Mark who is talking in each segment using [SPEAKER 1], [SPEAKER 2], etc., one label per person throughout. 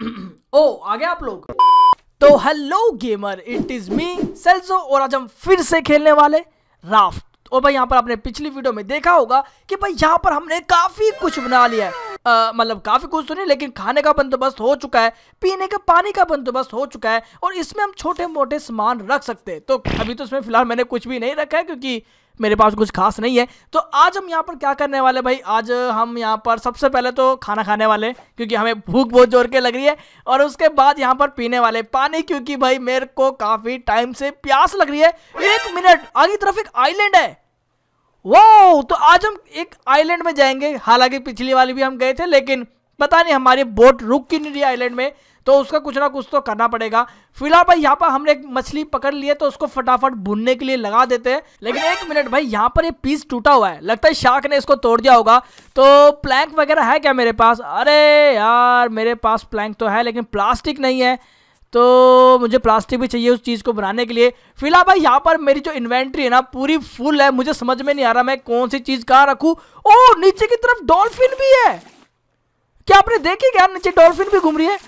[SPEAKER 1] ओ आ गया आप लोग तो hello gamer it is me सेल्सो और आज हम फिर से खेलने वाले राफ्ट और भाई यहाँ पर आपने पिछली वीडियो में देखा होगा कि भाई यहाँ पर हमने काफी कुछ बना लिया है मतलब काफी कुछ तो नहीं लेकिन खाने का बंदोबस्त हो चुका है पीने के पानी का बंदोबस्त हो चुका है और इसमें हम छोटे मोटे सामान रख सकते हैं तो अभी तो इसमें फिलहाल मैंने कुछ भी नहीं रखा है क्योंकि मेरे पास कुछ खास नहीं है तो आज हम यहाँ पर क्या करने वाले भाई आज हम यहाँ पर सबसे पहले तो खाना खाने वाले क्योंकि हमें भूख बहुत जोर के लग रही है और उसके बाद यहाँ पर पीने वाले पानी क्योंकि भाई मेरे को काफ़ी टाइम से प्यास लग रही है एक मिनट आगे तरफ एक आईलैंड है वो तो आज हम एक आईलैंड में जाएंगे हालांकि पिछली वाली भी हम गए थे लेकिन पता नहीं हमारी बोट रुक क्यों नहीं रही आइलैंड में तो उसका कुछ ना कुछ तो करना पड़ेगा फिलहाल भाई यहाँ पर हमने एक मछली पकड़ ली है तो उसको फटाफट भुनने के लिए लगा देते हैं लेकिन एक मिनट भाई यहाँ पर ये पीस टूटा हुआ है लगता है शार्क ने इसको तोड़ दिया होगा तो प्लैंक वगैरह है क्या मेरे पास अरे यार मेरे पास प्लैंक तो है लेकिन प्लास्टिक नहीं है तो मुझे प्लास्टिक भी चाहिए उस चीज़ को बनाने के लिए फिलहाल भाई यहाँ पर मेरी जो इन्वेंट्री है ना पूरी फुल है मुझे समझ में नहीं आ रहा मैं कौन सी चीज़ कहाँ रखूँ ओ नीचे की तरफ डॉल्फिन भी है क्या आपने देखी क्या नीचे डॉल्फिन भी घूम रही है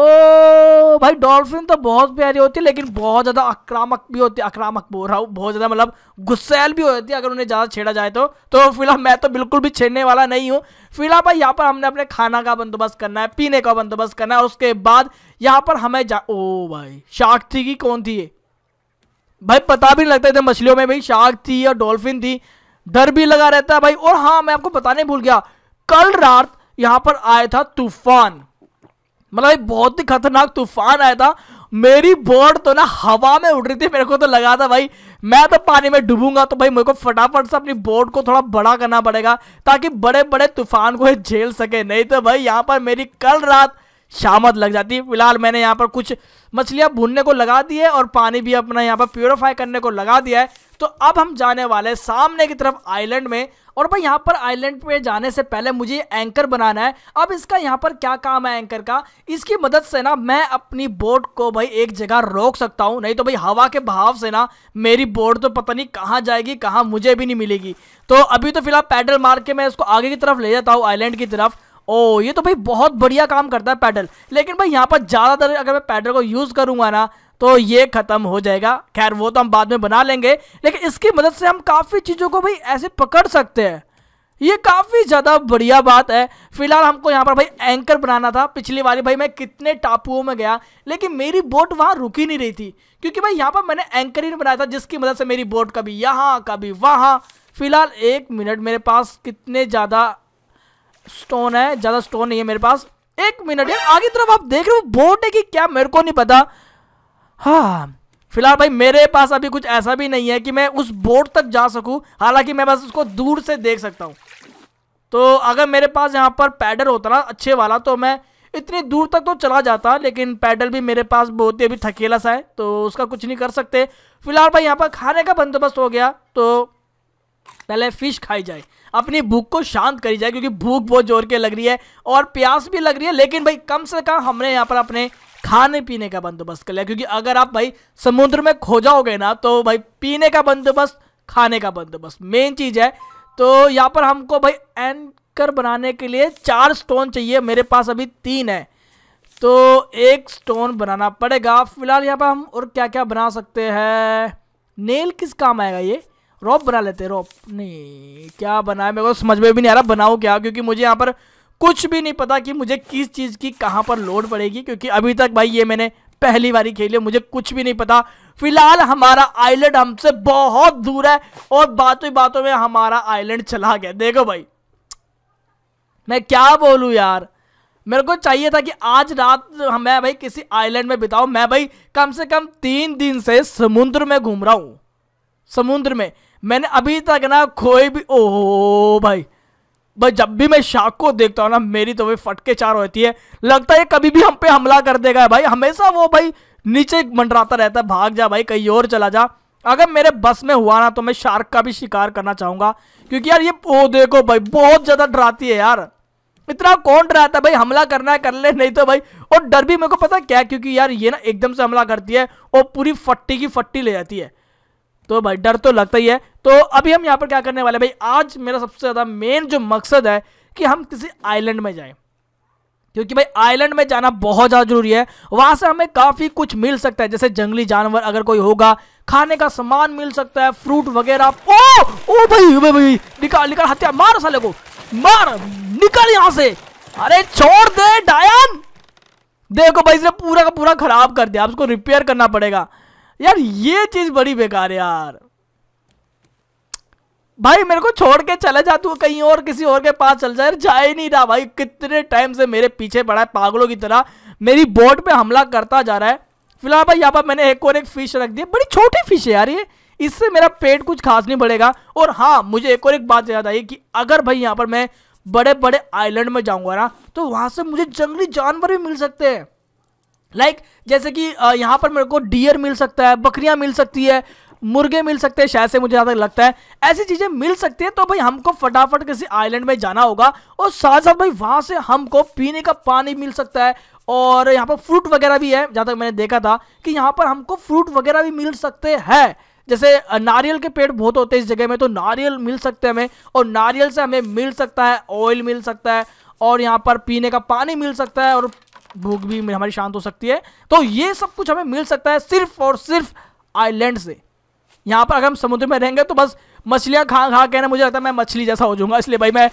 [SPEAKER 1] ओ भाई डॉल्फिन तो बहुत प्यारी होती है लेकिन बहुत ज़्यादा आक्रामक भी होती है आक्रामक बोल रहा हूँ बहुत ज़्यादा मतलब गुस्सेल भी होती है अगर उन्हें ज़्यादा छेड़ा जाए तो तो फिलहाल मैं तो बिल्कुल भी छेड़ने वाला नहीं हूँ फिलहाल भाई यहाँ पर हमने अपने खाना का बंदोबस्त करना है पीने का बंदोबस्त करना है उसके बाद यहाँ पर हमें जा ओ भाई शार्क थी कि कौन थी ये भाई पता भी नहीं लगता था मछलियों में भाई शार्क थी या डॉल्फिन थी डर भी लगा रहता है भाई और हाँ मैं आपको बताने भूल गया कल रात यहाँ पर आया था तूफान मतलब बहुत ही खतरनाक तूफान आया था मेरी बोर्ड तो ना हवा में उड़ रही थी मेरे को तो लगा था भाई मैं तो पानी में डूबूंगा तो भाई मेरे को फटाफट से अपनी बोर्ड को थोड़ा बड़ा करना पड़ेगा ताकि बड़े बड़े तूफान को झेल सके नहीं तो भाई यहाँ पर मेरी कल रात शामत लग जाती है फिलहाल मैंने यहाँ पर कुछ मछलियाँ भूनने को लगा दी है और पानी भी अपना यहाँ पर प्योरीफाई करने को लगा दिया है तो अब हम जाने वाले हैं सामने की तरफ आइलैंड में और भाई यहाँ पर आइलैंड पे जाने से पहले मुझे एंकर बनाना है अब इसका यहाँ पर क्या काम है एंकर का इसकी मदद से ना मैं अपनी बोट को भाई एक जगह रोक सकता हूँ नहीं तो भाई हवा के बहाव से ना मेरी बोट तो पता नहीं कहाँ जाएगी कहाँ मुझे भी नहीं मिलेगी तो अभी तो फिलहाल पैडल मार के मैं इसको आगे की तरफ ले जाता हूँ आइलैंड की तरफ ओ ये तो भाई बहुत बढ़िया काम करता है पैडल लेकिन भाई यहाँ पर ज़्यादातर अगर मैं पैडल को यूज़ करूँगा ना तो ये ख़त्म हो जाएगा खैर वो तो हम बाद में बना लेंगे लेकिन इसकी मदद से हम काफ़ी चीज़ों को भाई ऐसे पकड़ सकते हैं ये काफ़ी ज़्यादा बढ़िया बात है फिलहाल हमको यहाँ पर भाई एंकर बनाना था पिछली बारी भाई मैं कितने टापुओं में गया लेकिन मेरी बोट वहां रुकी नहीं रही थी क्योंकि भाई यहाँ पर मैंने एंकर ही बनाया था जिसकी मदद से मेरी बोट कभी यहाँ कभी वहां फिलहाल एक मिनट मेरे पास कितने ज़्यादा स्टोन है ज़्यादा स्टोन नहीं है मेरे पास एक मिनट आगे तरफ आप देख रहे हो बोट है कि क्या मेरे को नहीं पता हाँ फिलहाल भाई मेरे पास अभी कुछ ऐसा भी नहीं है कि मैं उस बोर्ड तक जा सकूं हालांकि मैं बस उसको दूर से देख सकता हूं तो अगर मेरे पास यहाँ पर पैडल होता ना अच्छे वाला तो मैं इतनी दूर तक तो चला जाता लेकिन पैडल भी मेरे पास बहुत ही अभी थकेला सा है तो उसका कुछ नहीं कर सकते फिलहाल भाई यहाँ पर खाने का बंदोबस्त हो गया तो पहले फ़िश खाई जाए अपनी भूख को शांत करी जाए क्योंकि भूख बहुत जोर के लग रही है और प्यास भी लग रही है लेकिन भाई कम से कम हमने यहाँ पर अपने खाने पीने का बंदोबस्त कर लिया क्योंकि अगर आप भाई समुद्र में खो जाओगे ना तो भाई पीने का बंदोबस्त खाने का बंदोबस्त मेन चीज़ है तो यहाँ पर हमको भाई एंकर बनाने के लिए चार स्टोन चाहिए मेरे पास अभी तीन है तो एक स्टोन बनाना पड़ेगा फिलहाल यहाँ पर हम और क्या क्या बना सकते हैं नेल किस काम आएगा ये रॉप बना लेते रॉप नहीं क्या बनाए मेरे को समझ में भी नहीं आ रहा बनाऊँ क्या क्योंकि मुझे यहाँ पर कुछ भी नहीं पता कि मुझे किस चीज़ की कहाँ पर लोड पड़ेगी क्योंकि अभी तक भाई ये मैंने पहली बारी खेली मुझे कुछ भी नहीं पता फिलहाल हमारा आइलैंड हमसे बहुत दूर है और बातों ही बातों में हमारा आइलैंड चला गया देखो भाई मैं क्या बोलूँ यार मेरे को चाहिए था कि आज रात मैं भाई किसी आइलैंड में बिताऊं मैं भाई कम से कम तीन दिन से समुद्र में घूम रहा हूँ समुद्र में मैंने अभी तक ना कोई भी ओहो भाई भाई जब भी मैं शार्क को देखता हूँ ना मेरी तो भाई फटके चार होती है लगता है कभी भी हम पे हमला कर देगा भाई हमेशा वो भाई नीचे मंडराता रहता है भाग जा भाई कहीं और चला जा अगर मेरे बस में हुआ ना तो मैं शार्क का भी शिकार करना चाहूंगा क्योंकि यार ये ओ देखो भाई बहुत ज्यादा डराती है यार इतना कौन डराता है भाई हमला करना है कर ले नहीं तो भाई और डर भी मेरे को पता क्या क्योंकि यार ये ना एकदम से हमला करती है और पूरी फट्टी की फट्टी ले जाती है तो भाई डर तो लगता ही है तो अभी हम यहाँ पर क्या करने वाले भाई आज मेरा सबसे ज़्यादा मेन जो मकसद है कि हम किसी आइलैंड में जाए क्योंकि भाई आइलैंड में जाना बहुत ज़्यादा ज़रूरी है वहाँ से हमें काफ़ी कुछ मिल सकता है जैसे जंगली जानवर अगर कोई होगा खाने का सामान मिल सकता है फ्रूट वगैरह ओ ओ भाई भाई भाई निकाल निकाल हत्या मार साले को मार निकल यहाँ से अरे छोड़ दे डायन देखो भाई इसने पूरा का पूरा खराब कर दिया आपको रिपेयर करना पड़ेगा यार ये चीज बड़ी बेकार है यार भाई मेरे को छोड़ के चला जा तू कहीं और किसी और के पास चल जा जाए जा ही नहीं रहा भाई कितने टाइम से मेरे पीछे पड़ा है पागलों की तरह मेरी बोट पे हमला करता जा रहा है फिलहाल भाई यहाँ पर मैंने एक और एक फिश रख दी बड़ी छोटी फिश है यार ये इससे मेरा पेट कुछ खास नहीं बढ़ेगा और हाँ मुझे एक और एक बात याद आई कि अगर भाई यहाँ पर मैं बड़े बड़े आइलैंड में जाऊंगा ना तो वहां से मुझे जंगली जानवर भी मिल सकते हैं लाइक like, जैसे कि यहाँ पर मेरे को डियर मिल सकता है बकरियाँ मिल सकती है मुर्गे मिल सकते हैं शायद से मुझे ज़्यादा लगता है ऐसी चीज़ें मिल सकती है तो भाई हमको फटाफट किसी आइलैंड में जाना होगा और साथ साथ भाई वहाँ से हमको पीने का पानी मिल सकता है और यहाँ पर फ्रूट वगैरह भी है जहाँ तक मैंने देखा था कि यहाँ पर हमको फ्रूट वगैरह भी मिल सकते हैं जैसे नारियल के पेड़ बहुत होते हैं इस जगह में तो नारियल मिल सकते हैं हमें और नारियल से हमें मिल सकता है ऑयल मिल सकता है और यहाँ पर पीने का पानी मिल सकता है और भूख भी हमारी शांत हो सकती है तो ये सब कुछ हमें मिल सकता है सिर्फ और सिर्फ आइलैंड से यहाँ पर अगर हम समुद्र में रहेंगे तो बस मछलियाँ खा खा के ना मुझे लगता है मैं मछली जैसा हो जाऊँगा इसलिए भाई मैं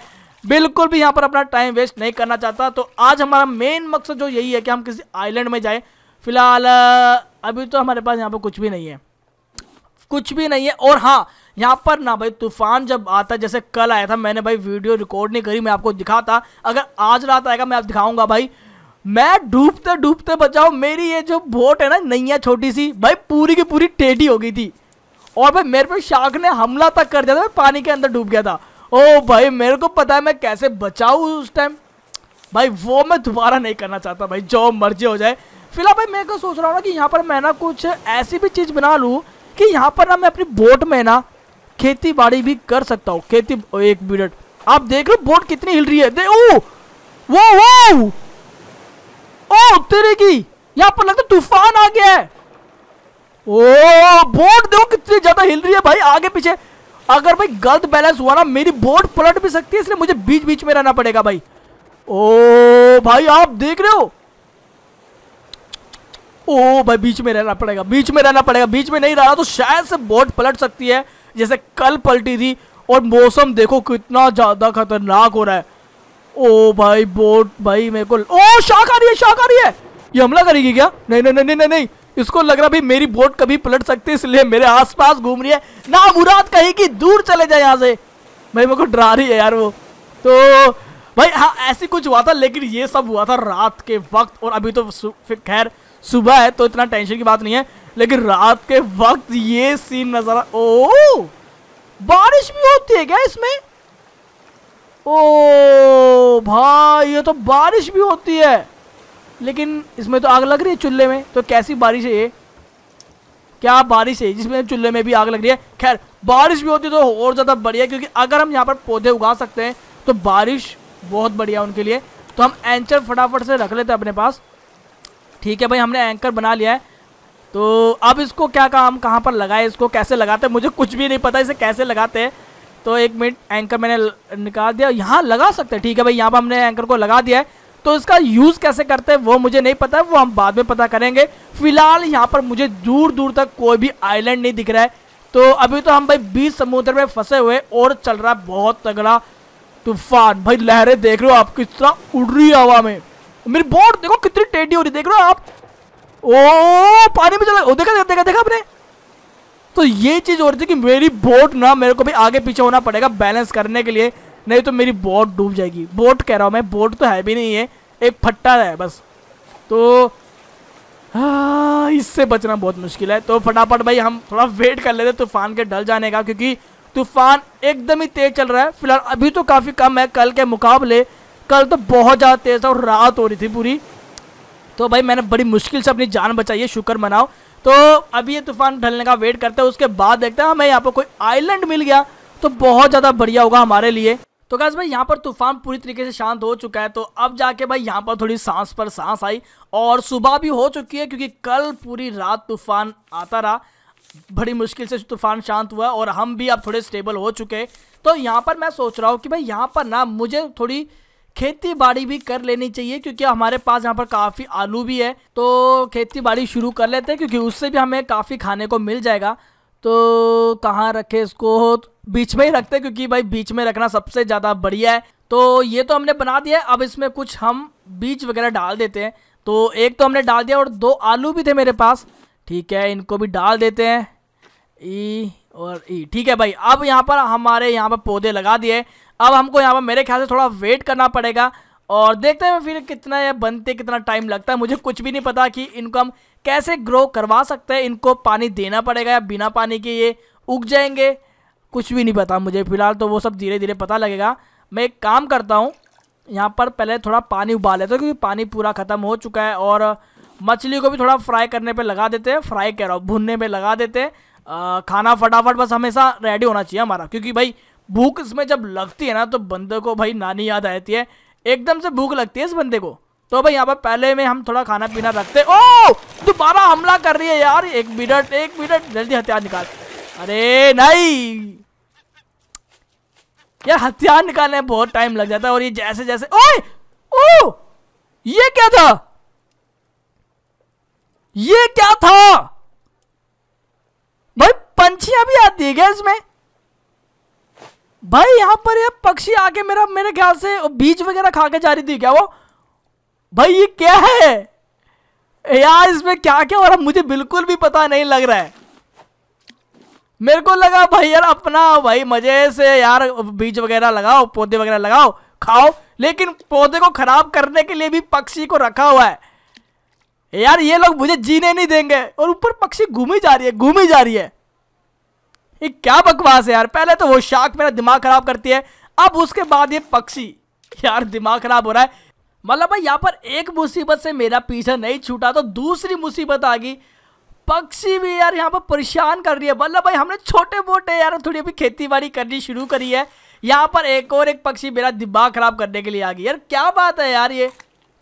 [SPEAKER 1] बिल्कुल भी यहाँ पर अपना टाइम वेस्ट नहीं करना चाहता तो आज हमारा मेन मकसद जो यही है कि हम किसी आइलैंड में जाएँ फिलहाल अभी तो हमारे पास यहाँ पर कुछ भी नहीं है कुछ भी नहीं है और हाँ यहाँ पर ना भाई तूफान जब आता है जैसे कल आया था मैंने भाई वीडियो रिकॉर्ड नहीं करी मैं आपको दिखा था अगर आज रात आएगा मैं आप दिखाऊंगा भाई मैं डूबते डूबते बचाओ मेरी ये जो बोट है ना नैया छोटी सी भाई पूरी की पूरी टेढ़ी हो गई थी और भाई मेरे पे शार्क ने हमला तक कर दिया था मैं पानी के अंदर डूब गया था ओ भाई मेरे को पता है मैं कैसे बचाऊँ उस टाइम भाई वो मैं दोबारा नहीं करना चाहता भाई जो मर्जी हो जाए फिलहाल भाई मैं को सोच रहा हूँ ना कि यहाँ पर मैं ना कुछ ऐसी भी चीज़ बना लूँ कि यहाँ पर ना मैं अपनी बोट में ना खेती बाड़ी भी कर सकता हूँ खेती एक मिनट आप देख रहे बोट कितनी हिल रही है दे ओ वो वो ओ तेरे की यहाँ पर लगता तूफान आ गया है ओ बोट देखो कितनी ज्यादा हिल रही है भाई आगे पीछे अगर भाई गलत बैलेंस हुआ ना मेरी बोट पलट भी सकती है इसलिए मुझे बीच बीच में रहना पड़ेगा भाई ओ भाई आप देख रहे हो ओ भाई बीच में रहना पड़ेगा बीच में रहना पड़ेगा बीच में नहीं रहा तो शायद से बोट पलट सकती है जैसे कल पलटी थी और मौसम देखो कितना ज्यादा खतरनाक हो रहा है ओ भाई बोट भाई मेरे को ओ शाक आ रही है शाक आ रही है ये हमला करेगी क्या नहीं नहीं नहीं नहीं नहीं इसको लग रहा भी मेरी बोट कभी पलट सकती है इसलिए मेरे आसपास घूम रही है ना मुराद कहीं की दूर चले जाए यहाँ से भाई मेरे को डरा रही है यार वो तो भाई हाँ ऐसी कुछ हुआ था लेकिन ये सब हुआ था रात के वक्त और अभी तो खैर सुबह है तो इतना टेंशन की बात नहीं है लेकिन रात के वक्त ये सीन नजर ओ बारिश भी होती है क्या इसमें ओ भाई ये तो बारिश भी होती है लेकिन इसमें तो आग लग रही है चूल्हे में तो कैसी बारिश है ये क्या बारिश है जिसमें चूल्हे में भी आग लग रही है खैर बारिश भी होती तो और ज़्यादा बढ़िया क्योंकि अगर हम यहाँ पर पौधे उगा सकते हैं तो बारिश बहुत बढ़िया उनके लिए तो हम एंकर फटाफट से रख लेते हैं अपने पास ठीक है भाई हमने एंकर बना लिया है तो अब इसको क्या काम कहाँ पर लगाए इसको कैसे लगाते मुझे कुछ भी नहीं पता इसे कैसे लगाते हैं तो एक मिनट एंकर मैंने निकाल दिया यहाँ लगा सकते हैं ठीक है भाई यहाँ पर हमने एंकर को लगा दिया है तो इसका यूज़ कैसे करते हैं वो मुझे नहीं पता वो हम बाद में पता करेंगे फिलहाल यहाँ पर मुझे दूर दूर तक कोई भी आइलैंड नहीं दिख रहा है तो अभी तो हम भाई बीच समुद्र में फंसे हुए और चल रहा है बहुत तगड़ा तूफान भाई लहरें देख रहे हो आप किस तरह उड़ रही है हवा में मेरी बोट देखो कितनी टेढ़ी हो रही देख रहे हो आप ओ पानी में चला देखा देखा देखा आपने तो ये चीज़ हो रही थी कि मेरी बोट ना मेरे को भी आगे पीछे होना पड़ेगा बैलेंस करने के लिए नहीं तो मेरी बोट डूब जाएगी बोट कह रहा हूँ मैं बोट तो है भी नहीं है एक फट्टा है बस तो हाँ, इससे बचना बहुत मुश्किल है तो फटाफट भाई हम थोड़ा वेट कर लेते तूफान के ढल जाने का क्योंकि तूफान एकदम ही तेज चल रहा है फिलहाल अभी तो काफ़ी कम है कल के मुकाबले कल तो बहुत ज़्यादा तेज़ था और रात हो रही थी पूरी तो भाई मैंने बड़ी मुश्किल से अपनी जान बचाई है शुक्र मनाओ तो अभी ये तूफान ढलने का वेट करते हैं उसके बाद देखते हैं हमें यहाँ पर कोई आइलैंड मिल गया तो बहुत ज़्यादा बढ़िया होगा हमारे लिए तो कैसे भाई यहाँ पर तूफान पूरी तरीके से शांत हो चुका है तो अब जाके भाई यहाँ पर थोड़ी सांस पर सांस आई और सुबह भी हो चुकी है क्योंकि कल पूरी रात तूफान आता रहा बड़ी मुश्किल से तूफान शांत हुआ और हम भी अब थोड़े स्टेबल हो चुके हैं तो यहाँ पर मैं सोच रहा हूँ कि भाई यहाँ पर ना मुझे थोड़ी खेती बाड़ी भी कर लेनी चाहिए क्योंकि हमारे पास यहाँ पर काफ़ी आलू भी है तो खेती बाड़ी शुरू कर लेते हैं क्योंकि उससे भी हमें काफ़ी खाने को मिल जाएगा तो कहाँ रखे इसको बीच में ही रखते हैं क्योंकि भाई बीच में रखना सबसे ज़्यादा बढ़िया है तो ये तो हमने बना दिया अब इसमें कुछ हम बीज वगैरह डाल देते हैं तो एक तो हमने डाल दिया और दो आलू भी थे मेरे पास ठीक है इनको भी डाल देते हैं ई और ई ठीक है भाई अब यहाँ पर हमारे यहाँ पर पौधे लगा दिए अब हमको यहाँ पर मेरे ख्याल से थोड़ा वेट करना पड़ेगा और देखते हैं फिर कितना ये बनते कितना टाइम लगता है मुझे कुछ भी नहीं पता कि इनको हम कैसे ग्रो करवा सकते हैं इनको पानी देना पड़ेगा या बिना पानी के ये उग जाएंगे कुछ भी नहीं पता मुझे फ़िलहाल तो वो सब धीरे धीरे पता लगेगा मैं एक काम करता हूँ यहाँ पर पहले थोड़ा पानी उबाल लेते हैं क्योंकि पानी पूरा ख़त्म हो चुका है और मछली को भी थोड़ा फ्राई करने पे लगा देते हैं फ्राई कह रहा हूँ भुनने पर लगा देते हैं खाना फटाफट बस हमेशा रेडी होना चाहिए हमारा क्योंकि भाई भूख इसमें जब लगती है ना तो बंदे को भाई नानी याद आती है एकदम से भूख लगती है इस बंदे को तो भाई यहाँ पर पहले में हम थोड़ा खाना पीना रखते ओ दोबारा हमला कर रही है यार एक मिनट एक मिनट जल्दी हथियार निकाल अरे नहीं यार हथियार निकालने में बहुत टाइम लग जाता है और ये जैसे जैसे ओए ओ ये क्या था ये क्या था भाई पंछियां भी आती है क्या इसमें भाई यहाँ पर ये पक्षी आके मेरा मेरे ख्याल से बीज वगैरह खा के जा रही थी क्या वो भाई ये क्या है यार इसमें क्या क्या और मुझे बिल्कुल भी पता नहीं लग रहा है मेरे को लगा भाई यार अपना भाई मजे से यार बीज वगैरह लगाओ पौधे वगैरह लगाओ खाओ लेकिन पौधे को खराब करने के लिए भी पक्षी को रखा हुआ है यार ये लोग मुझे जीने नहीं देंगे और ऊपर पक्षी घूमी जा रही है घूमी जा रही है ये क्या बकवास है यार पहले तो वो शाख मेरा दिमाग खराब करती है अब उसके बाद ये पक्षी यार दिमाग खराब हो रहा है मतलब भाई यहाँ पर एक मुसीबत से मेरा पीछा नहीं छूटा तो दूसरी मुसीबत आ गई पक्षी भी यार यहाँ पर परेशान कर रही है मतलब भाई हमने छोटे मोटे यार थोड़ी अभी खेती बाड़ी करनी शुरू करी है यहाँ पर एक और एक पक्षी मेरा दिमाग खराब करने के लिए आ गई यार क्या बात है यार ये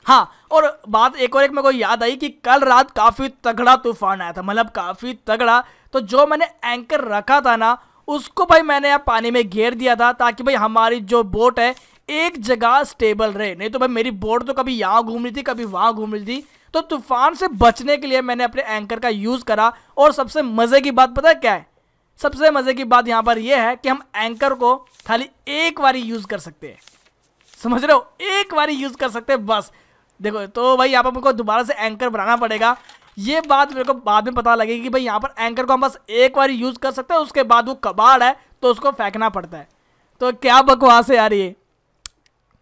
[SPEAKER 1] हाँ और बात एक और एक मेरे को याद आई कि कल रात काफ़ी तगड़ा तूफान आया था मतलब काफ़ी तगड़ा तो जो मैंने एंकर रखा था ना उसको भाई मैंने यहाँ पानी में घेर दिया था ताकि भाई हमारी जो बोट है एक जगह स्टेबल रहे नहीं तो भाई मेरी बोट तो कभी यहाँ घूम रही थी कभी वहाँ घूम रही थी तो तूफान से बचने के लिए मैंने अपने एंकर का यूज़ करा और सबसे मज़े की बात पता है क्या है सबसे मज़े की बात यहाँ पर यह है कि हम एंकर को खाली एक बारी यूज़ कर सकते हैं समझ रहे हो एक बारी यूज़ कर सकते हैं बस देखो तो भाई यहाँ पर मुझको दोबारा से एंकर बनाना पड़ेगा ये बात मेरे को बाद में पता लगेगी कि भाई यहाँ पर एंकर को हम बस एक बार यूज़ कर सकते हैं उसके बाद वो कबाड़ है तो उसको फेंकना पड़ता है तो क्या बकवास है यार ये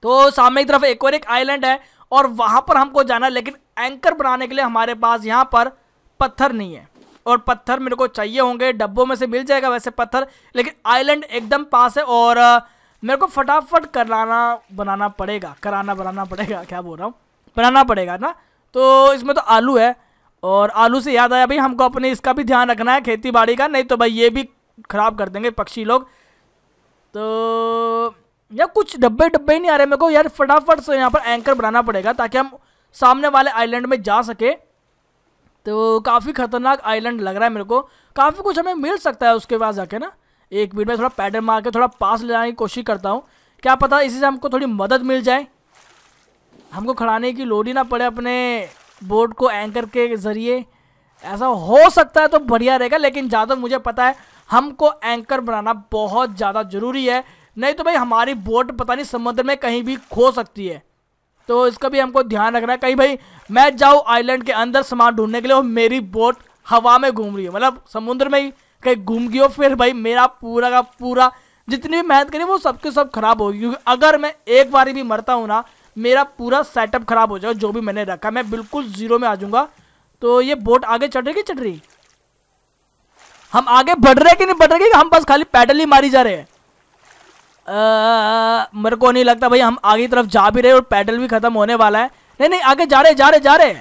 [SPEAKER 1] तो सामने की तरफ एक और एक आइलैंड है और वहाँ पर हमको जाना है लेकिन एंकर बनाने के लिए हमारे पास यहाँ पर पत्थर नहीं है और पत्थर मेरे को चाहिए होंगे डब्बों में से मिल जाएगा वैसे पत्थर लेकिन आइलैंड एकदम पास है और मेरे को फटाफट कराना बनाना पड़ेगा कराना बनाना पड़ेगा क्या बोल रहा हूँ बनाना पड़ेगा ना तो इसमें तो आलू है और आलू से याद आया भाई हमको अपने इसका भी ध्यान रखना है खेती बाड़ी का नहीं तो भाई ये भी ख़राब कर देंगे पक्षी लोग तो यार कुछ डब्बे डब्बे नहीं आ रहे मेरे को यार फटाफट से यहाँ पर एंकर बनाना पड़ेगा ताकि हम सामने वाले आइलैंड में जा सके तो काफ़ी ख़तरनाक आइलैंड लग रहा है मेरे को काफ़ी कुछ हमें मिल सकता है उसके पास जाके ना एक मिनट में थोड़ा पैडल मार के थोड़ा पास ले जाने की कोशिश करता हूँ क्या पता इसी से हमको थोड़ी मदद मिल जाए हमको खड़ाने की लोड ही ना पड़े अपने बोर्ड को एंकर के ज़रिए ऐसा हो सकता है तो बढ़िया रहेगा लेकिन ज़्यादा मुझे पता है हमको एंकर बनाना बहुत ज़्यादा ज़रूरी है नहीं तो भाई हमारी बोट पता नहीं समुद्र में कहीं भी खो सकती है तो इसका भी हमको ध्यान रखना है कहीं भाई मैं जाऊँ आइलैंड के अंदर सामान ढूंढने के लिए और मेरी बोट हवा में घूम रही है मतलब समुद्र में ही कहीं घूम गई हो फिर भाई मेरा पूरा का पूरा जितनी भी मेहनत करी वो सबके सब खराब होगी क्योंकि अगर मैं एक बार भी मरता हूँ ना मेरा पूरा सेटअप ख़राब हो जाएगा जो भी मैंने रखा मैं बिल्कुल ज़ीरो में आ जाऊँगा तो ये बोट आगे चढ़ रही कि चढ़ रही हम आगे बढ़ रहे कि नहीं बढ़ रहे कि हम बस खाली पैडल ही मारी जा रहे हैं मेरे को नहीं लगता भाई हम आगे की तरफ जा भी रहे और पैडल भी खत्म होने वाला है नहीं नहीं आगे जा रहे जा रहे जा रहे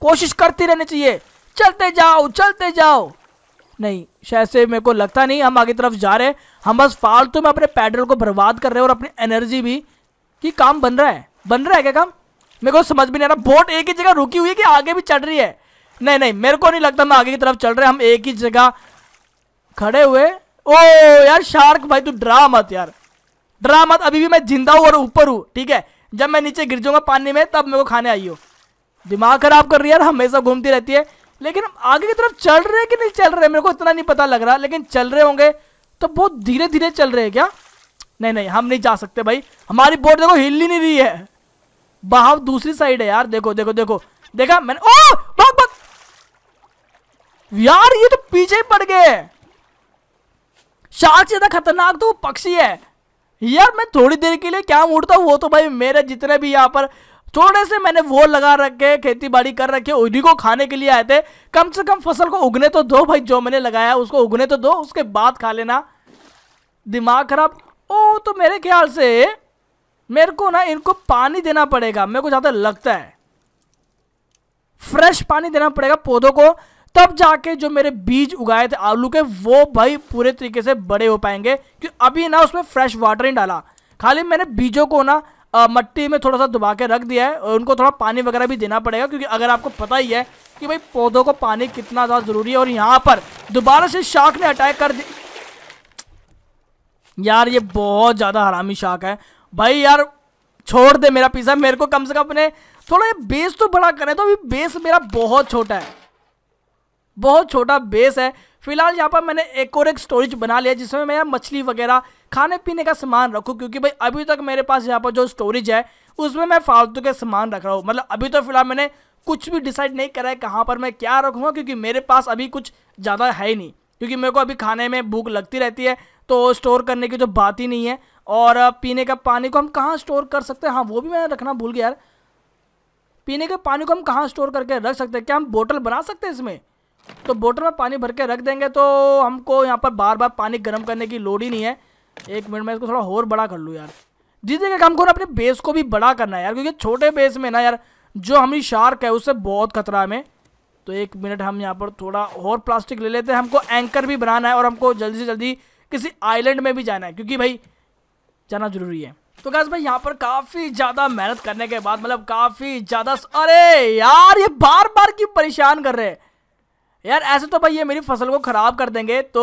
[SPEAKER 1] कोशिश करती रहनी चाहिए चलते जाओ चलते जाओ नहीं शायद से मेरे को लगता नहीं हम आगे तरफ जा रहे हम बस फालतू में अपने पैडल को बर्बाद कर रहे हैं और अपनी एनर्जी भी कि काम बन रहा है बन रहा है क्या काम मेरे को समझ भी नहीं आ रहा बोट एक ही जगह रुकी हुई है कि आगे भी चढ़ रही है नहीं नहीं मेरे को नहीं लगता मैं आगे की तरफ चल रहे हम एक ही जगह खड़े हुए ओ यार शार्क भाई तू डरा मत यार डरा मत अभी भी मैं जिंदा हूँ और ऊपर हूँ ठीक है जब मैं नीचे गिर जाऊंगा पानी में तब मेरे को खाने आई हो दिमाग खराब कर रही है यार हमेशा घूमती रहती है लेकिन आगे की तरफ चल रहे हैं कि नहीं चल रहे मेरे को इतना नहीं पता लग रहा लेकिन चल रहे होंगे तो बहुत धीरे धीरे चल रहे हैं क्या नहीं नहीं हम नहीं जा सकते भाई हमारी बोट देखो हिल ही नहीं रही है बहाव दूसरी साइड है यार देखो देखो देखो देखा मैंने ओ भाग भाग यार ये तो पीछे ही पड़ गए शार्क ज्यादा खतरनाक तो पक्षी है यार मैं थोड़ी देर के लिए क्या मुड़ता हूँ वो तो भाई मेरे जितने भी यहाँ पर थोड़े से मैंने वो लगा रखे खेती बाड़ी कर रखे उन्हीं को खाने के लिए आए थे कम से कम फसल को उगने तो दो भाई जो मैंने लगाया उसको उगने तो दो उसके बाद खा लेना दिमाग खराब ओ तो मेरे ख्याल से मेरे को ना इनको पानी देना पड़ेगा मेरे को ज़्यादा लगता है फ्रेश पानी देना पड़ेगा पौधों को तब जाके जो मेरे बीज उगाए थे आलू के वो भाई पूरे तरीके से बड़े हो पाएंगे क्योंकि अभी ना उसमें फ्रेश वाटर ही डाला खाली मैंने बीजों को ना मट्टी में थोड़ा सा दबा के रख दिया है और उनको थोड़ा पानी वगैरह भी देना पड़ेगा क्योंकि अगर आपको पता ही है कि भाई पौधों को पानी कितना ज़्यादा ज़रूरी है और यहाँ पर दोबारा से शाख ने अटैक कर दी यार ये बहुत ज़्यादा हरामी शाख है भाई यार छोड़ दे मेरा पिज्ज़ा मेरे को कम से कम अपने थोड़ा ये बेस तो बड़ा करें तो अभी बेस मेरा बहुत छोटा है बहुत छोटा बेस है फिलहाल यहाँ पर मैंने एक और एक स्टोरेज बना लिया जिसमें मैं यहाँ मछली वगैरह खाने पीने का सामान रखूँ क्योंकि भाई अभी तक मेरे पास यहाँ पर जो स्टोरेज है उसमें मैं फालतू के सामान रख रहा हूँ मतलब अभी तो फिलहाल मैंने कुछ भी डिसाइड नहीं करा है कहाँ पर मैं क्या रखूँगा क्योंकि मेरे पास अभी कुछ ज़्यादा है ही नहीं क्योंकि मेरे को अभी खाने में भूख लगती रहती है तो स्टोर करने की तो बात ही नहीं है और पीने का पानी को हम कहाँ स्टोर कर सकते हैं हाँ वो भी मैं रखना भूल गया यार पीने के पानी को हम कहाँ स्टोर करके रख सकते हैं क्या हम बोतल बना सकते हैं इसमें तो बोतल में पानी भर के रख देंगे तो हमको यहाँ पर बार बार पानी गर्म करने की लोड ही नहीं है एक मिनट में इसको थोड़ा और बड़ा कर लूँ यार जिस जगह का हमको अपने बेस को भी बड़ा करना है यार क्योंकि छोटे बेस में ना यार जो हमारी शार्क है उससे बहुत खतरा है हमें तो एक मिनट हम यहाँ पर थोड़ा और प्लास्टिक ले लेते हैं हमको एंकर भी बनाना है और हमको जल्दी से जल्दी किसी आइलैंड में भी जाना है क्योंकि भाई जाना जरूरी है तो गैस भाई यहाँ पर काफी ज्यादा मेहनत करने के बाद मतलब काफी ज्यादा अरे यार ये बार बार क्यों परेशान कर रहे हैं यार ऐसे तो भाई ये मेरी फसल को ख़राब कर देंगे तो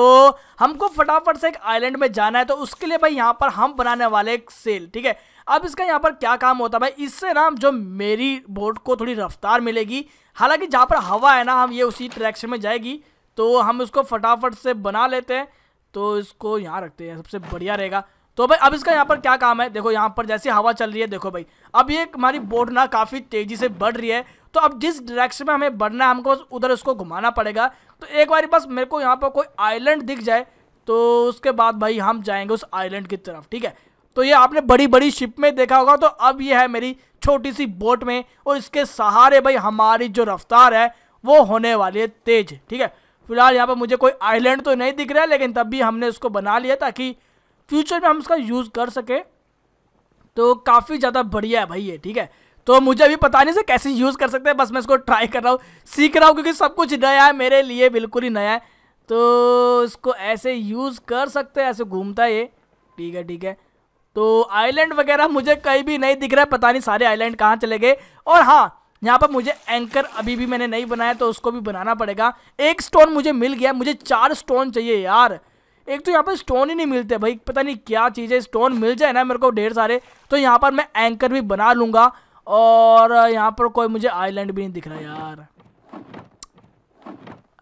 [SPEAKER 1] हमको फटाफट से एक आइलैंड में जाना है तो उसके लिए भाई यहाँ पर हम बनाने वाले एक सेल ठीक है अब इसका यहाँ पर क्या काम होता है भाई इससे ना जो मेरी बोट को थोड़ी रफ्तार मिलेगी हालांकि जहाँ पर हवा है ना हम ये उसी ट्रैक्शन में जाएगी तो हम इसको फटाफट से बना लेते हैं तो इसको यहाँ रखते हैं सबसे बढ़िया रहेगा तो भाई अब इसका यहाँ पर क्या काम है देखो यहाँ पर जैसी हवा चल रही है देखो भाई अब ये हमारी बोट ना काफ़ी तेज़ी से बढ़ रही है तो अब जिस डायरेक्शन में हमें बढ़ना है हमको बस उधर उसको घुमाना पड़ेगा तो एक बार बस मेरे को यहाँ पर कोई आइलैंड दिख जाए तो उसके बाद भाई हम जाएंगे उस आइलैंड की तरफ ठीक है तो ये आपने बड़ी बड़ी शिप में देखा होगा तो अब ये है मेरी छोटी सी बोट में और इसके सहारे भाई हमारी जो रफ्तार है वो होने वाली है तेज़ ठीक है फिलहाल यहाँ पर मुझे कोई आइलैंड तो नहीं दिख रहा है लेकिन तब भी हमने उसको बना लिया ताकि फ्यूचर में हम उसका यूज़ कर सकें तो काफ़ी ज़्यादा बढ़िया है भाई ये ठीक है तो मुझे अभी पता नहीं से कैसे यूज़ कर सकते हैं बस मैं इसको ट्राई कर रहा हूँ सीख रहा हूँ क्योंकि सब कुछ नया है मेरे लिए बिल्कुल ही नया है तो इसको ऐसे यूज़ कर सकते हैं ऐसे घूमता है ये ठीक है ठीक है तो आइलैंड वगैरह मुझे कहीं भी नहीं दिख रहा है पता नहीं सारे आइलैंड कहाँ चले गए और हाँ यहाँ पर मुझे एंकर अभी भी मैंने नहीं बनाया तो उसको भी बनाना पड़ेगा एक स्टोन मुझे मिल गया मुझे चार स्टोन चाहिए यार एक तो यहाँ पर स्टोन ही नहीं मिलते भाई पता नहीं क्या चीज़ है स्टोन मिल जाए ना मेरे को ढेर सारे तो यहाँ पर मैं एंकर भी बना लूँगा और यहाँ पर कोई मुझे आइलैंड भी नहीं दिख रहा यार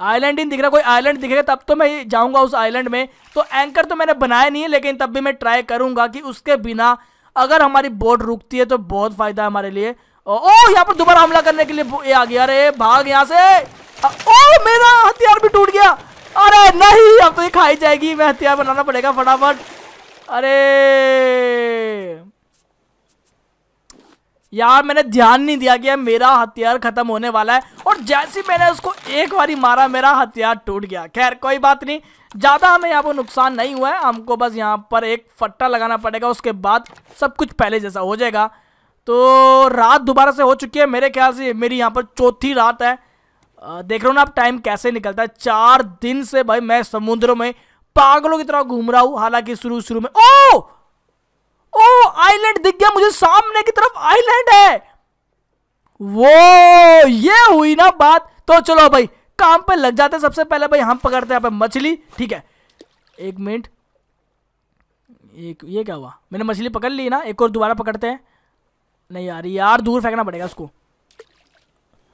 [SPEAKER 1] आइलैंड ही दिख रहा कोई आइलैंड दिखेगा तब तो मैं जाऊँगा उस आइलैंड में तो एंकर तो मैंने बनाया नहीं है लेकिन तब भी मैं ट्राई करूँगा कि उसके बिना अगर हमारी बोट रुकती है तो बहुत फ़ायदा है हमारे लिए ओ यहाँ पर दोबारा हमला करने के लिए ये आ गया अरे भाग यहाँ से ओ मेरा हथियार भी टूट गया अरे नहीं अब तो ये खाई जाएगी मैं हथियार बनाना पड़ेगा फटाफट अरे यार मैंने ध्यान नहीं दिया कि मेरा हथियार खत्म होने वाला है और जैसे मैंने उसको एक बार मारा मेरा हथियार टूट गया खैर कोई बात नहीं ज़्यादा हमें यहाँ पर नुकसान नहीं हुआ है हमको बस यहाँ पर एक फट्टा लगाना पड़ेगा उसके बाद सब कुछ पहले जैसा हो जाएगा तो रात दोबारा से हो चुकी है मेरे ख्याल से मेरी यहाँ पर चौथी रात है देख रहे हो ना आप टाइम कैसे निकलता है चार दिन से भाई मैं समुद्र में पागलों की तरह घूम रहा हूं हालांकि शुरू शुरू में ओ ओ आइलैंड दिख गया मुझे सामने की तरफ आइलैंड है वो ये हुई ना बात तो चलो भाई काम पे लग जाते सबसे पहले भाई हम पकड़ते हैं मछली ठीक है एक मिनट एक ये क्या हुआ मैंने मछली पकड़ ली ना एक और दोबारा पकड़ते हैं नहीं यार यार दूर फेंकना पड़ेगा उसको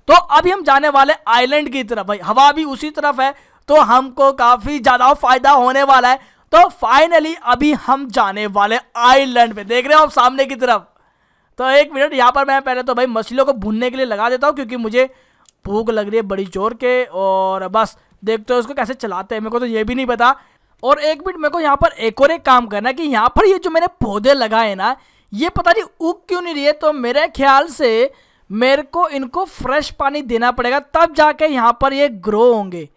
[SPEAKER 1] तो अभी हम जाने वाले आइलैंड की तरफ भाई हवा भी उसी तरफ है तो हमको काफ़ी ज़्यादा फायदा होने वाला है तो फाइनली अभी हम जाने वाले आइलैंड पे देख रहे हो आप सामने की तरफ तो एक मिनट यहाँ पर मैं पहले तो भाई मछलियों को भूनने के लिए लगा देता हूँ क्योंकि मुझे भूख लग रही है बड़ी जोर के और बस देखते हो उसको कैसे चलाते हैं मेरे को तो ये भी नहीं पता और एक मिनट मेरे को यहाँ पर एक और एक काम करना है कि यहाँ पर ये जो मैंने पौधे लगाए ना ये पता नहीं उग क्यों नहीं रही है तो मेरे ख्याल से मेरे को इनको फ्रेश पानी देना पड़ेगा तब जाके यहाँ पर ये ग्रो होंगे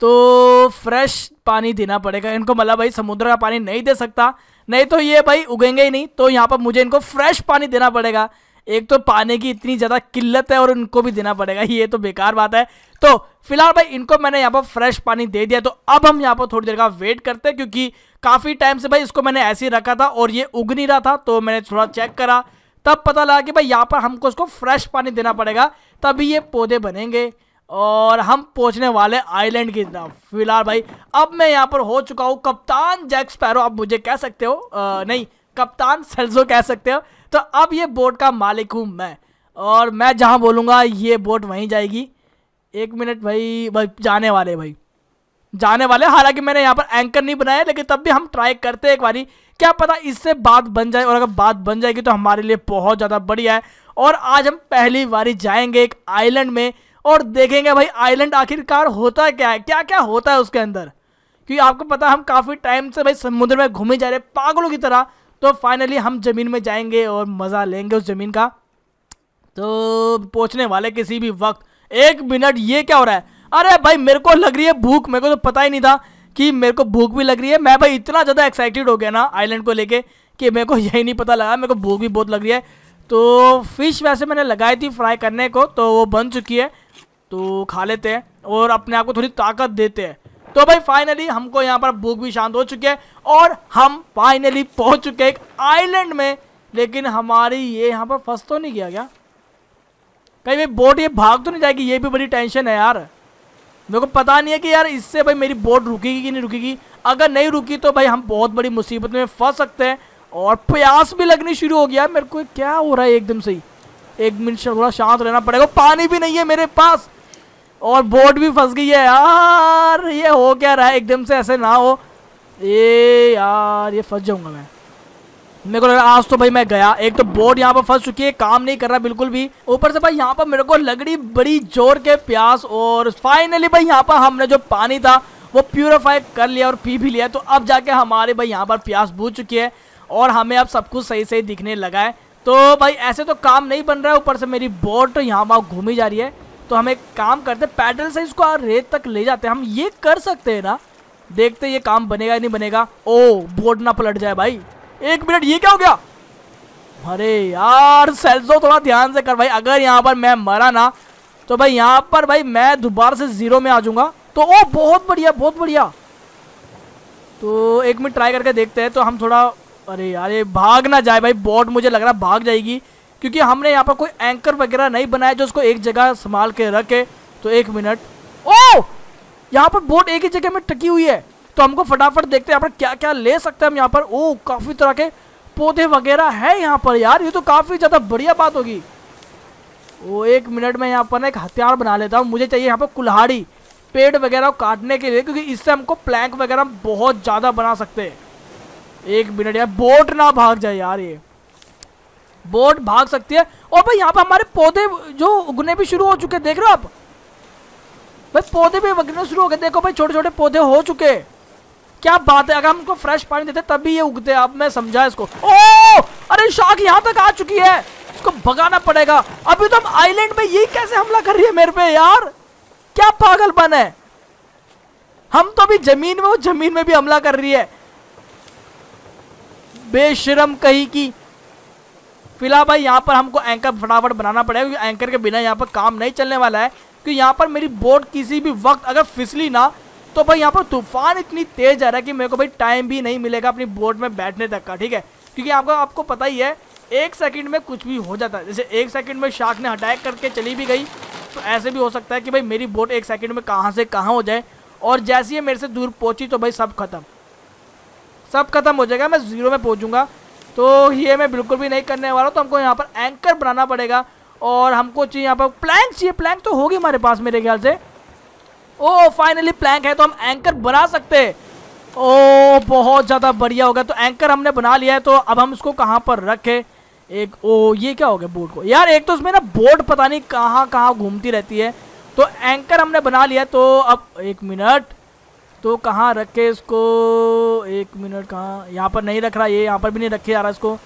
[SPEAKER 1] तो फ्रेश पानी देना पड़ेगा इनको मतलब भाई समुद्र का पानी नहीं दे सकता नहीं तो ये भाई उगेंगे ही नहीं तो यहाँ पर मुझे इनको फ्रेश पानी देना पड़ेगा एक तो पानी की इतनी ज़्यादा किल्लत है और इनको भी देना पड़ेगा ये तो बेकार बात है तो फिलहाल भाई इनको मैंने यहाँ पर फ्रेश पानी दे दिया तो अब हम यहाँ पर थोड़ी देर का वेट करते हैं क्योंकि काफ़ी टाइम से भाई इसको मैंने ऐसे ही रखा था और ये उग नहीं रहा था तो मैंने थोड़ा चेक करा तब पता लगा कि भाई यहाँ पर हमको उसको फ्रेश पानी देना पड़ेगा तभी ये पौधे बनेंगे और हम पहुंचने वाले आइलैंड की तरफ फिलहाल भाई अब मैं यहाँ पर हो चुका हूँ कप्तान जैक स्पैरो आप मुझे कह सकते हो आ, नहीं कप्तान सेल्जो कह सकते हो तो अब ये बोट का मालिक हूँ मैं और मैं जहाँ बोलूँगा ये बोट वहीं जाएगी एक मिनट भाई भाई जाने वाले भाई जाने वाले हालांकि मैंने यहाँ पर एंकर नहीं बनाया लेकिन तब भी हम ट्राई करते एक बारी क्या पता इससे बात बन जाए और अगर बात बन जाएगी तो हमारे लिए बहुत ज़्यादा बढ़िया है और आज हम पहली बारी जाएंगे एक आइलैंड में और देखेंगे भाई आइलैंड आखिरकार होता क्या है क्या क्या होता है उसके अंदर क्योंकि आपको पता हम काफ़ी टाइम से भाई समुद्र में घूमे जा रहे पागलों की तरह तो फाइनली हम ज़मीन में जाएंगे और मज़ा लेंगे उस ज़मीन का तो पहुँचने वाले किसी भी वक्त एक मिनट ये क्या हो रहा है अरे भाई मेरे को लग रही है भूख मेरे को तो पता ही नहीं था कि मेरे को भूख भी लग रही है मैं भाई इतना ज़्यादा एक्साइटेड हो गया ना आइलैंड को लेके कि मेरे को यही नहीं पता लगा मेरे को भूख भी बहुत लग रही है तो फिश वैसे मैंने लगाई थी फ्राई करने को तो वो बन चुकी है तो खा लेते हैं और अपने आप को थोड़ी ताकत देते हैं तो भाई फाइनली हमको यहाँ पर भूख भी शांत हो चुकी है और हम फाइनली पहुँच चुके हैं एक आइलैंड में लेकिन हमारी ये यहाँ पर फंस तो नहीं गया क्या कहीं भाई बोट ये भाग तो नहीं जाएगी ये भी बड़ी टेंशन है यार मेरे को पता नहीं है कि यार इससे भाई मेरी बोट रुकेगी कि नहीं रुकेगी अगर नहीं रुकी तो भाई हम बहुत बड़ी मुसीबत में फंस सकते हैं और प्यास भी लगनी शुरू हो गया मेरे को क्या हो रहा है एकदम से ही एक मिनट थोड़ा शांत रहना पड़ेगा पानी भी नहीं है मेरे पास और बोट भी फंस गई है यार ये हो क्या रहा है एकदम से ऐसे ना हो ये यार ये फंस जाऊंगा मैं मेरे को लग रहा आज तो भाई मैं गया एक तो बोर्ड यहाँ पर फंस चुकी है काम नहीं कर रहा बिल्कुल भी ऊपर से भाई यहाँ पर मेरे को लगड़ी बड़ी जोर के प्यास और फाइनली भाई यहाँ पर हमने जो पानी था वो प्योरीफाई कर लिया और पी भी लिया तो अब जाके हमारे भाई यहाँ पर प्यास बूझ चुकी है और हमें अब सब कुछ सही सही दिखने लगा है तो भाई ऐसे तो काम नहीं बन रहा है ऊपर से मेरी बोट तो यहाँ पर घूमी जा रही है तो हम एक काम करते पैडल से इसको रेत तक ले जाते हैं हम ये कर सकते हैं ना देखते ये काम बनेगा या नहीं बनेगा ओ बोट ना पलट जाए भाई एक मिनट ये क्या हो गया अरे यार सेल्सो थोड़ा ध्यान से कर भाई अगर यहाँ पर मैं मरा ना तो भाई यहाँ पर भाई मैं दोबारा से जीरो में आ जाऊँगा तो ओ बहुत बढ़िया बहुत बढ़िया तो एक मिनट ट्राई करके देखते हैं तो हम थोड़ा अरे यार ये भाग ना जाए भाई बॉट मुझे लग रहा भाग जाएगी क्योंकि हमने यहाँ पर कोई एंकर वगैरह नहीं बनाया जो उसको एक जगह संभाल के रखे तो एक मिनट ओ यहाँ पर बोट एक ही जगह में टकी हुई है तो हमको फटाफट देखते हैं यहाँ पर क्या क्या ले सकते हैं हम यहाँ पर ओ काफ़ी तरह के पौधे वगैरह है यहाँ पर यार ये तो काफ़ी ज़्यादा बढ़िया बात होगी वो एक मिनट में यहाँ पर ना एक हथियार बना लेता हूँ मुझे चाहिए यहाँ पर कुल्हाड़ी पेड़ वगैरह काटने के लिए क्योंकि इससे हमको प्लैंक वगैरह बहुत ज़्यादा बना सकते हैं एक मिनट यार बोट ना भाग जाए यार ये बोट भाग सकती है और भाई यहाँ पर हमारे पौधे जो उगने भी शुरू हो चुके देख रहे हो आप भाई पौधे भी उगने शुरू हो गए देखो भाई छोटे छोटे पौधे हो चुके हैं क्या बात है अगर हमको फ्रेश पानी देते तभी ये उगते अब मैं समझा इसको ओ अरे शाख यहाँ तक आ चुकी है इसको भगाना पड़ेगा अभी तो हम आईलैंड में ये कैसे हमला कर रही है मेरे पे यार क्या पागलपन है हम तो अभी जमीन में वो जमीन में भी हमला कर रही है बेशरम कही की फिलहाल भाई यहाँ पर हमको एंकर फटाफट बनाना पड़ेगा क्योंकि एंकर के बिना यहाँ पर काम नहीं चलने वाला है क्योंकि यहाँ पर मेरी बोट किसी भी वक्त अगर फिसली ना तो भाई यहाँ पर तूफान इतनी तेज आ रहा है कि मेरे को भाई टाइम भी नहीं मिलेगा अपनी बोट में बैठने तक का ठीक है क्योंकि आपको आपको पता ही है एक सेकंड में कुछ भी हो जाता है जैसे एक सेकंड में शाख ने अटैक करके चली भी गई तो ऐसे भी हो सकता है कि भाई मेरी बोट एक सेकंड में कहाँ से कहाँ हो जाए और जैसे ही मेरे से दूर पहुँची तो भाई सब खत्म सब खत्म हो जाएगा मैं ज़ीरो में पहुँचूंगा तो ये मैं बिल्कुल भी नहीं करने वाला तो हमको यहाँ पर एंकर बनाना पड़ेगा और हमको चाहिए यहाँ पर प्लैंक चाहिए प्लैंक तो होगी हमारे पास मेरे ख्याल से ओ फाइनली प्लैंक है तो हम एंकर बना सकते हैं ओ बहुत ज़्यादा बढ़िया हो गया तो एंकर हमने बना लिया है तो अब हम इसको कहाँ पर रखें एक ओ ये क्या हो गया बोट को यार एक तो उसमें ना बोट पता नहीं कहाँ कहाँ घूमती रहती है तो एंकर हमने बना लिया तो अब एक मिनट तो कहाँ रखे इसको एक मिनट कहाँ यहाँ पर नहीं रख रहा ये यहाँ पर भी नहीं रखे जा रहा इसको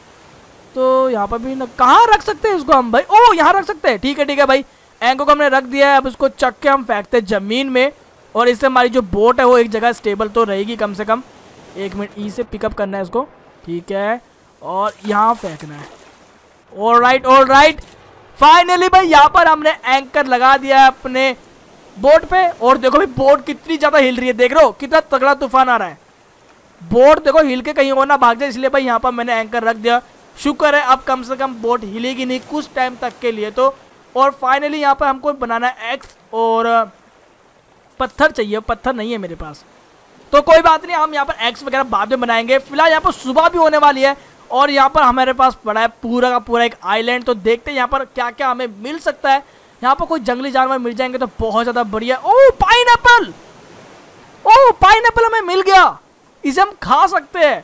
[SPEAKER 1] तो यहाँ पर भी न... कहाँ रख सकते हैं इसको हम भाई ओ यहाँ रख सकते हैं ठीक है ठीक है भाई एंको को हमने रख दिया है अब उसको चक के हम फेंकते हैं ज़मीन में और इससे हमारी जो बोट है वो एक जगह स्टेबल तो रहेगी कम से कम एक मिनट ई e से पिकअप करना है इसको ठीक है और यहाँ फेंकना है और राइट ऑल राइट फाइनली भाई यहाँ पर हमने एंकर लगा दिया है अपने बोट पे और देखो भाई बोट कितनी ज़्यादा हिल रही है देख रहे हो कितना तगड़ा तूफान आ रहा है बोट देखो हिल के कहीं और ना भाग जाए इसलिए भाई यहाँ पर मैंने एंकर रख दिया शुक्र है अब कम से कम बोट हिलेगी नहीं कुछ टाइम तक के लिए तो और फाइनली यहाँ पर हमको बनाना है एक्स और पत्थर चाहिए पत्थर नहीं है मेरे पास तो कोई बात नहीं हम यहाँ पर एक्स वगैरह बाद में बनाएंगे फिलहाल यहाँ पर सुबह भी होने वाली है और यहाँ पर हमारे पास पड़ा है पूरा का पूरा एक आइलैंड तो देखते हैं यहाँ पर क्या क्या हमें मिल सकता है यहाँ पर कोई जंगली जानवर मिल जाएंगे तो बहुत ज़्यादा बढ़िया oh pineapple oh pine हमें मिल गया इसे हम खा सकते हैं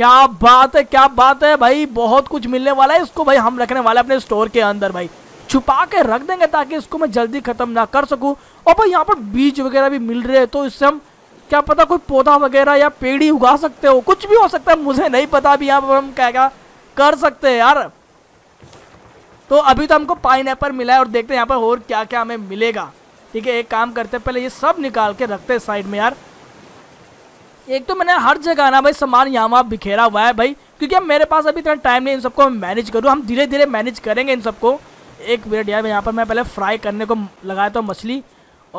[SPEAKER 1] क्या बात है क्या बात है भाई बहुत कुछ मिलने वाला है इसको भाई हम रखने वाले अपने स्टोर के अंदर भाई छुपा के रख देंगे ताकि इसको मैं जल्दी ख़त्म ना कर सकूं और भाई यहाँ पर बीज वगैरह भी मिल रहे हैं तो इससे हम क्या पता कोई पौधा वगैरह या पेड़ ही उगा सकते हो कुछ भी हो सकता है मुझे नहीं पता अभी यहाँ पर हम क्या क्या कर सकते हैं यार तो अभी तो हमको पाइन मिला है और देखते हैं यहाँ पर और क्या क्या हमें मिलेगा ठीक है एक काम करते हैं पहले ये सब निकाल के रखते हैं साइड में यार एक तो मैंने हर जगह ना भाई सामान यहाँ वहाँ बिखेरा हुआ है भाई क्योंकि अब मेरे पास अभी इतना टाइम नहीं इन सबको मैं मैनेज करूँ हम धीरे धीरे मैनेज करेंगे इन सबको एक मिनट यार यहाँ पर मैं पहले फ्राई करने को लगाया था मछली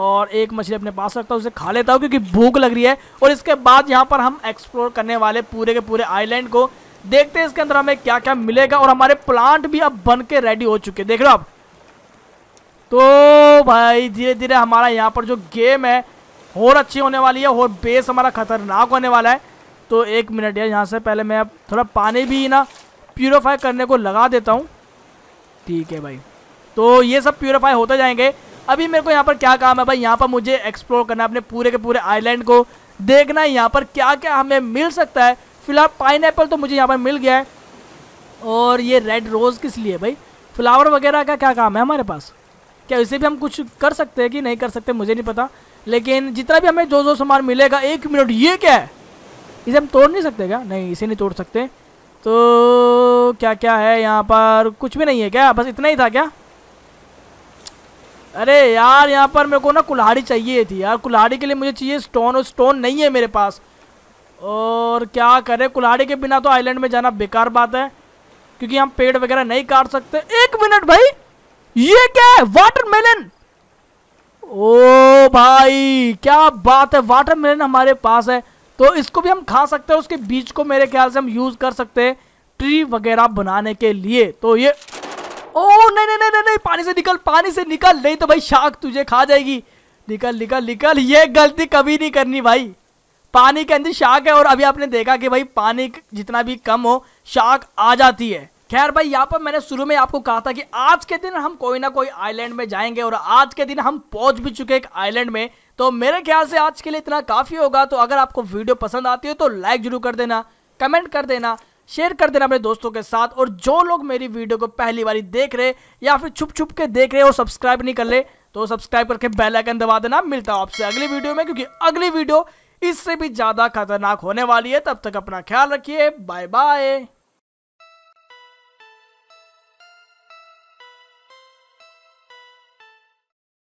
[SPEAKER 1] और एक मछली अपने पास रखता हूँ उसे खा लेता हूँ क्योंकि भूख लग रही है और इसके बाद यहाँ पर हम एक्सप्लोर करने वाले पूरे के पूरे आइलैंड को देखते हैं इसके अंदर हमें क्या क्या मिलेगा और हमारे प्लांट भी अब बन के रेडी हो चुके देख लो आप तो भाई धीरे धीरे हमारा यहाँ पर जो गेम है और अच्छी होने वाली है और बेस हमारा खतरनाक होने वाला है तो एक मिनट यार यहाँ से पहले मैं अब थोड़ा पानी भी ना प्योरीफाई करने को लगा देता हूँ ठीक है भाई तो ये सब प्योरीफाई होते जाएंगे अभी मेरे को यहाँ पर क्या काम है भाई यहाँ पर मुझे एक्सप्लोर करना है अपने पूरे के पूरे आइलैंड को देखना है यहाँ पर क्या क्या हमें मिल सकता है फिलहाल पाइन तो मुझे यहाँ पर मिल गया है और ये रेड रोज़ किस लिए भाई फ्लावर वगैरह का क्या काम है हमारे पास क्या इसे भी हम कुछ कर सकते हैं कि नहीं कर सकते मुझे नहीं पता लेकिन जितना भी हमें जो जो सामान मिलेगा एक मिनट ये क्या है इसे हम तोड़ नहीं सकते क्या नहीं इसे नहीं तोड़ सकते तो क्या क्या है यहाँ पर कुछ भी नहीं है क्या बस इतना ही था क्या अरे यार यहाँ पर मेरे को ना कुल्हाड़ी चाहिए थी यार कुल्हाड़ी के लिए मुझे चाहिए स्टोन और स्टोन नहीं है मेरे पास और क्या करें कुल्हाड़ी के बिना तो आइलैंड में जाना बेकार बात है क्योंकि हम पेड़ वगैरह नहीं काट सकते एक मिनट भाई ये क्या है वाटर मेलन ओ भाई क्या बात है वाटर मेलन हमारे पास है तो इसको भी हम खा सकते हैं उसके बीज को मेरे ख्याल से हम यूज कर सकते हैं ट्री वगैरह बनाने के लिए तो ये ओ नहीं नहीं नहीं नहीं पानी से निकल पानी से निकल नहीं तो भाई शाक तुझे खा जाएगी निकल निकल निकल ये गलती कभी नहीं करनी भाई पानी के अंदर शाक है और अभी आपने देखा कि भाई पानी जितना भी कम हो शाक आ जाती है खैर भाई यहाँ पर मैंने शुरू में आपको कहा था कि आज के दिन हम कोई ना कोई आइलैंड में जाएंगे और आज के दिन हम पहुंच भी चुके एक आइलैंड में तो मेरे ख्याल से आज के लिए इतना काफ़ी होगा तो अगर आपको वीडियो पसंद आती हो तो लाइक जरूर कर देना कमेंट कर देना शेयर कर देना अपने दोस्तों के साथ और जो लोग मेरी वीडियो को पहली बार देख रहे या फिर छुप छुप के देख रहे हो सब्सक्राइब नहीं कर ले तो सब्सक्राइब करके बेल आइकन दबा देना मिलता हूं आपसे अगली वीडियो में क्योंकि अगली वीडियो इससे भी ज़्यादा खतरनाक होने वाली है तब तक अपना ख्याल रखिए बाय बाय